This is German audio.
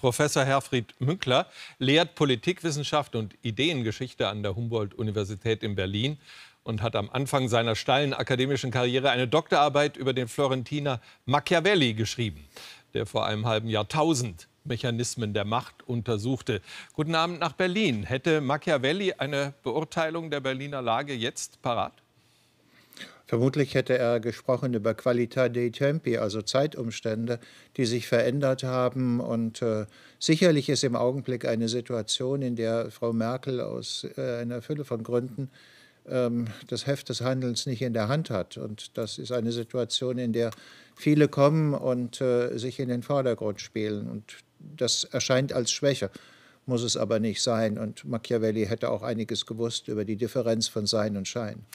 Professor Herfried Münkler lehrt Politikwissenschaft und Ideengeschichte an der Humboldt-Universität in Berlin und hat am Anfang seiner steilen akademischen Karriere eine Doktorarbeit über den Florentiner Machiavelli geschrieben, der vor einem halben Jahrtausend Mechanismen der Macht untersuchte. Guten Abend nach Berlin. Hätte Machiavelli eine Beurteilung der Berliner Lage jetzt parat? Vermutlich hätte er gesprochen über Qualità dei Tempi, also Zeitumstände, die sich verändert haben. Und äh, sicherlich ist im Augenblick eine Situation, in der Frau Merkel aus äh, einer Fülle von Gründen ähm, das Heft des Handelns nicht in der Hand hat. Und das ist eine Situation, in der viele kommen und äh, sich in den Vordergrund spielen. Und das erscheint als Schwäche muss es aber nicht sein. Und Machiavelli hätte auch einiges gewusst über die Differenz von Sein und Schein.